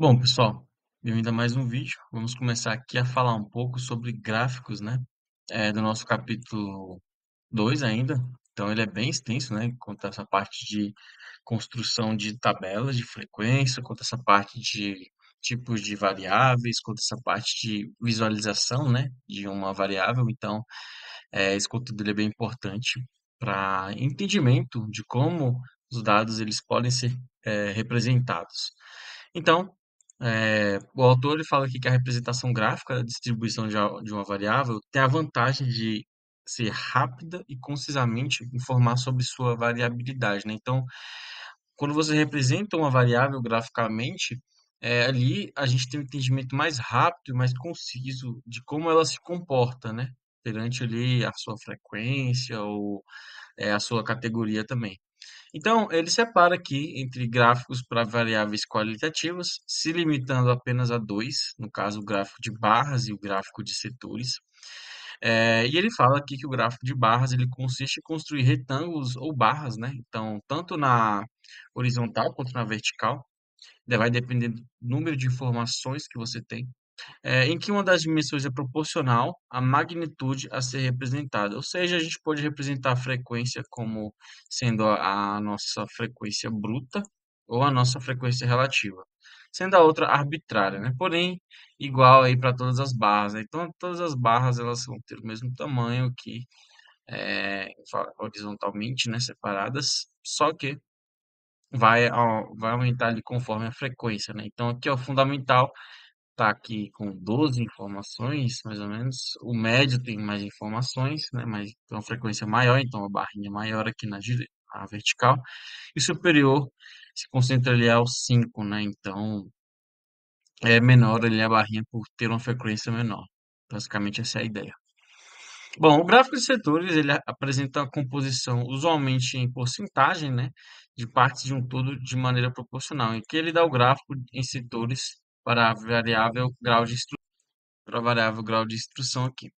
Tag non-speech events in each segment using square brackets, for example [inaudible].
Bom, pessoal, bem-vindo a mais um vídeo. Vamos começar aqui a falar um pouco sobre gráficos, né? É, do nosso capítulo 2 ainda. Então, ele é bem extenso, né? Conta essa parte de construção de tabelas de frequência, conta essa parte de tipos de variáveis, conta essa parte de visualização, né? De uma variável. Então, é, esse conteúdo é bem importante para entendimento de como os dados eles podem ser é, representados. Então, é, o autor ele fala aqui que a representação gráfica da distribuição de, de uma variável tem a vantagem de ser rápida e concisamente informar sobre sua variabilidade, né? Então, quando você representa uma variável graficamente, é, ali a gente tem um entendimento mais rápido e mais conciso de como ela se comporta, né? Perante ali a sua frequência ou é, a sua categoria também. Então, ele separa aqui entre gráficos para variáveis qualitativas, se limitando apenas a dois, no caso o gráfico de barras e o gráfico de setores. É, e ele fala aqui que o gráfico de barras ele consiste em construir retângulos ou barras, né? Então, tanto na horizontal quanto na vertical, vai depender do número de informações que você tem é, em que uma das dimensões é proporcional à magnitude a ser representada. Ou seja, a gente pode representar a frequência como sendo a, a nossa frequência bruta ou a nossa frequência relativa, sendo a outra arbitrária, né? Porém, igual aí para todas as barras. Né? Então, todas as barras elas vão ter o mesmo tamanho que é, horizontalmente, né? Separadas, só que vai, vai aumentar ali conforme a frequência, né? Então, aqui é o fundamental está aqui com 12 informações, mais ou menos. O médio tem mais informações, né, mas tem uma frequência maior, então a barrinha é maior aqui na, na vertical. E o superior se concentra ali aos 5, né, então é menor ali a barrinha por ter uma frequência menor. Basicamente essa é a ideia. Bom, o gráfico de setores ele apresenta a composição usualmente em porcentagem, né, de partes de um todo de maneira proporcional, em que ele dá o gráfico em setores para a variável grau de instrução. Para variável grau de instrução aqui.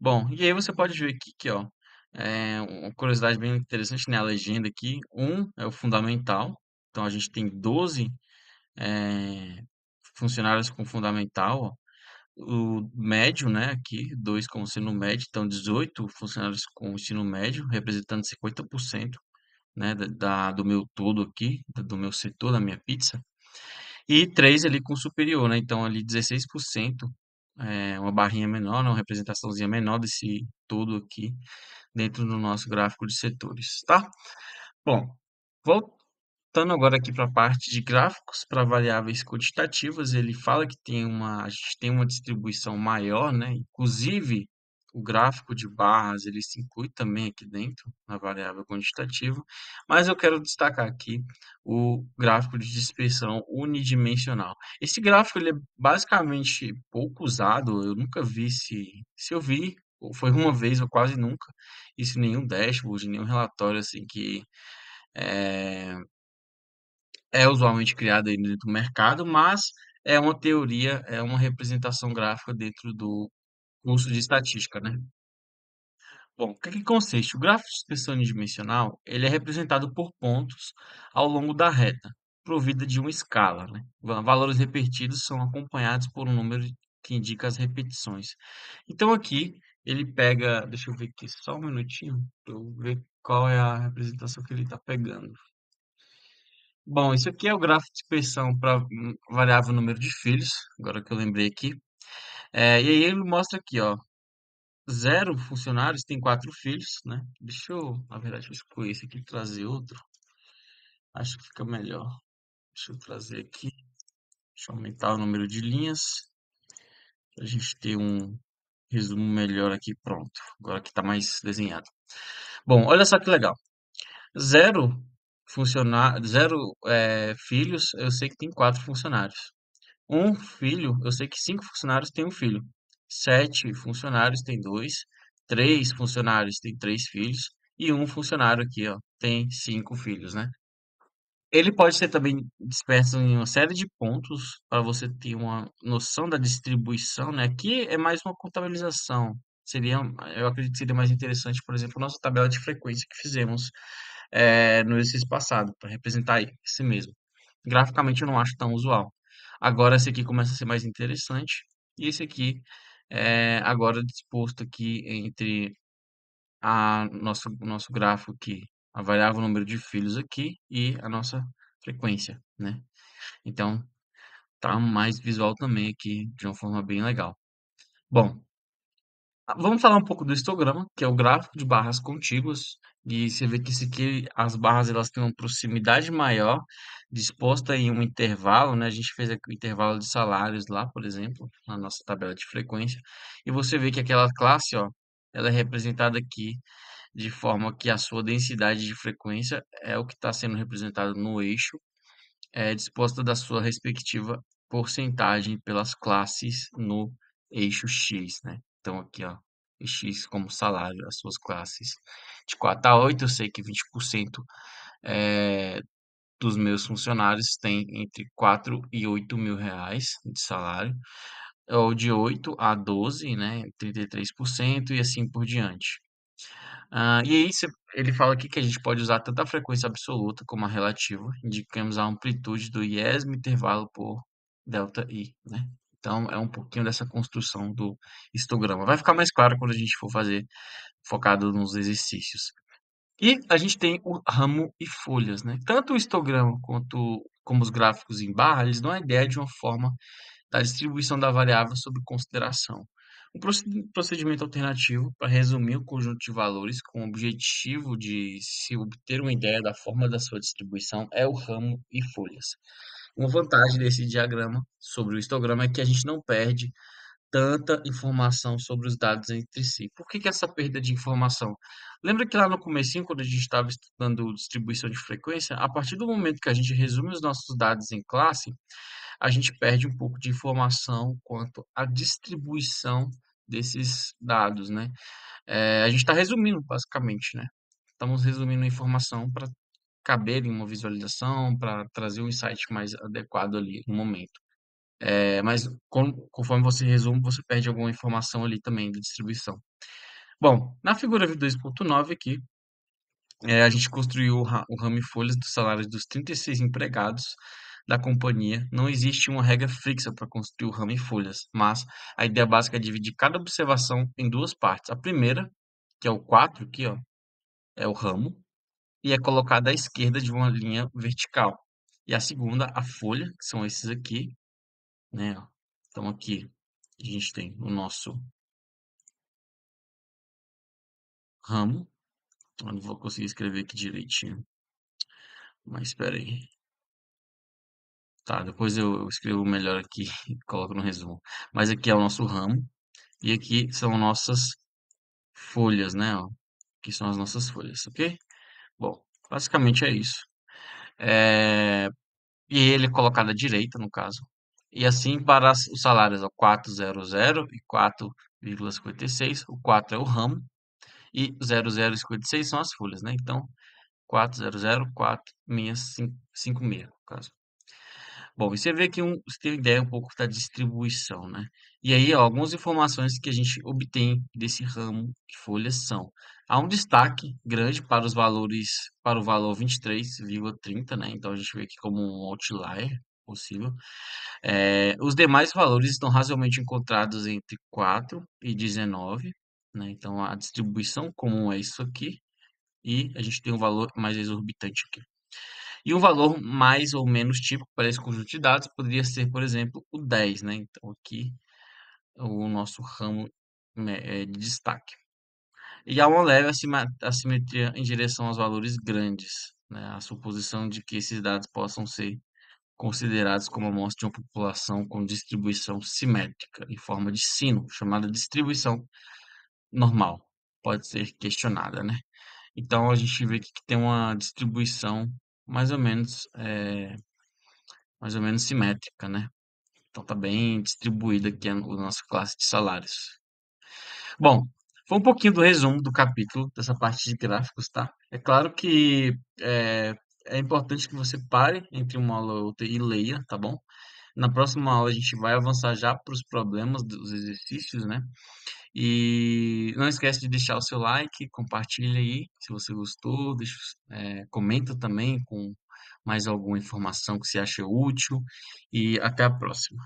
Bom, e aí você pode ver aqui que, ó, é uma curiosidade bem interessante, né? A legenda aqui, um é o fundamental. Então, a gente tem 12 é, funcionários com fundamental, ó. O médio, né, aqui, dois com ensino médio, então 18 funcionários com ensino médio, representando 50%, né, da, do meu todo aqui, do meu setor, da minha pizza. E 3 ali com superior, né? Então ali 16%, é, eh, uma barrinha menor, né? uma representaçãozinha menor desse todo aqui dentro do nosso gráfico de setores, tá? Bom, voltando agora aqui para a parte de gráficos para variáveis quantitativas, ele fala que tem uma, a gente tem uma distribuição maior, né? Inclusive, o gráfico de barras ele se inclui também aqui dentro, na variável quantitativa, mas eu quero destacar aqui o gráfico de dispersão unidimensional. Esse gráfico ele é basicamente pouco usado, eu nunca vi se, se eu vi, foi uma vez ou quase nunca, isso em nenhum dashboard, nenhum relatório assim que é, é usualmente criado dentro do mercado, mas é uma teoria, é uma representação gráfica dentro do curso de estatística, né? Bom, o que é que consiste? O gráfico de dispersão unidimensional, ele é representado por pontos ao longo da reta, provida de uma escala, né? Valores repetidos são acompanhados por um número que indica as repetições. Então aqui ele pega, deixa eu ver aqui só um minutinho para eu ver qual é a representação que ele está pegando. Bom, isso aqui é o gráfico de dispersão para hum, variável número de filhos, agora que eu lembrei aqui. É, e aí ele mostra aqui, ó, zero funcionários, tem quatro filhos, né? Deixa eu, na verdade, deixa eu excluir esse aqui e trazer outro. Acho que fica melhor. Deixa eu trazer aqui, deixa eu aumentar o número de linhas, Pra a gente ter um resumo melhor aqui, pronto. Agora que está mais desenhado. Bom, olha só que legal. Zero funcionar zero é, filhos, eu sei que tem quatro funcionários um filho, eu sei que cinco funcionários têm um filho, sete funcionários têm dois, três funcionários têm três filhos, e um funcionário aqui, ó, tem cinco filhos, né? Ele pode ser também disperso em uma série de pontos para você ter uma noção da distribuição, né? Aqui é mais uma contabilização. Seria, eu acredito que seria mais interessante, por exemplo, nossa tabela de frequência que fizemos é, no exercício passado, para representar esse mesmo. Graficamente eu não acho tão usual. Agora esse aqui começa a ser mais interessante. E esse aqui é agora disposto aqui entre a nosso nosso gráfico aqui, a variável número de filhos aqui e a nossa frequência, né? Então, tá mais visual também aqui de uma forma bem legal. Bom, Vamos falar um pouco do histograma, que é o gráfico de barras contíguas, e você vê que aqui, as barras elas têm uma proximidade maior, disposta em um intervalo, né? A gente fez aqui o intervalo de salários lá, por exemplo, na nossa tabela de frequência, e você vê que aquela classe, ó, ela é representada aqui de forma que a sua densidade de frequência é o que está sendo representado no eixo, é disposta da sua respectiva porcentagem pelas classes no eixo X, né? Então, aqui, ó, X como salário, as suas classes de 4 a 8. Eu sei que 20% é, eh, dos meus funcionários têm entre 4 e 8 mil reais de salário, ou de 8 a 12, né, 33% e assim por diante. Ah, e aí ele fala aqui que a gente pode usar tanto a frequência absoluta como a relativa, indicamos a amplitude do IESM intervalo por delta I, né? Então, é um pouquinho dessa construção do histograma. Vai ficar mais claro quando a gente for fazer focado nos exercícios. E a gente tem o ramo e folhas, né? Tanto o histograma quanto como os gráficos em barra, eles dão a ideia de uma forma da distribuição da variável sob consideração. Um procedimento alternativo para resumir o conjunto de valores com o objetivo de se obter uma ideia da forma da sua distribuição é o ramo e folhas. Uma vantagem desse diagrama sobre o histograma é que a gente não perde tanta informação sobre os dados entre si. Por que, que essa perda de informação? Lembra que lá no começo, quando a gente estava estudando distribuição de frequência, a partir do momento que a gente resume os nossos dados em classe, a gente perde um pouco de informação quanto à distribuição desses dados, né? É, a gente está resumindo, basicamente, né? Estamos resumindo a informação para caber em uma visualização, para trazer um insight mais adequado ali no momento. É, mas com, conforme você resume, você perde alguma informação ali também de distribuição. Bom, na figura 2.9 aqui, é, a gente construiu o, o ramo e folhas dos salários dos 36 empregados da companhia. Não existe uma regra fixa para construir o ramo e folhas, mas a ideia básica é dividir cada observação em duas partes. A primeira, que é o 4 aqui, ó, é o ramo, e é colocada à esquerda de uma linha vertical. E a segunda, a folha, que são esses aqui, né? Então aqui a gente tem o nosso ramo. Então, eu não vou conseguir escrever aqui direitinho. Mas espera aí. Tá, depois eu escrevo melhor aqui [laughs] e coloco no resumo. Mas aqui é o nosso ramo. E aqui são nossas folhas, né? Ó. Aqui são as nossas folhas, ok? Bom, basicamente é isso. É, e ele é colocado à direita, no caso. E assim para os salários, 400 e 4,56. O 4 é o ramo e 0056 são as folhas, né? Então, 400, 4, no caso. Bom, você vê que um, você tem ideia um pouco da distribuição, né? E aí, ó, algumas informações que a gente obtém desse ramo de folhas são: há um destaque grande para os valores, para o valor 23,30, né? Então a gente vê aqui como um outlier possível. É, os demais valores estão razoavelmente encontrados entre 4 e 19, né? Então a distribuição comum é isso aqui, e a gente tem um valor mais exorbitante aqui. E o valor mais ou menos típico para esse conjunto de dados poderia ser, por exemplo, o 10, né? Então, aqui é o nosso ramo né, é, de destaque. E há uma leve assimetria em direção aos valores grandes, né? A suposição de que esses dados possam ser considerados como amostra de uma população com distribuição simétrica, em forma de sino, chamada distribuição normal, pode ser questionada, né? Então, a gente vê que tem uma distribuição mais ou menos, é, mais ou menos simétrica, né? Então tá bem distribuída aqui a, nossa classe de salários. Bom, foi um pouquinho do resumo do capítulo, dessa parte de gráficos, tá? É claro que é, é importante que você pare entre uma aula e outra e leia, tá bom? Na próxima aula a gente vai avançar já para os problemas dos exercícios, né? E não esquece de deixar o seu like, compartilha aí se você gostou, deixa, é, comenta também com mais alguma informação que você acha útil e até a próxima.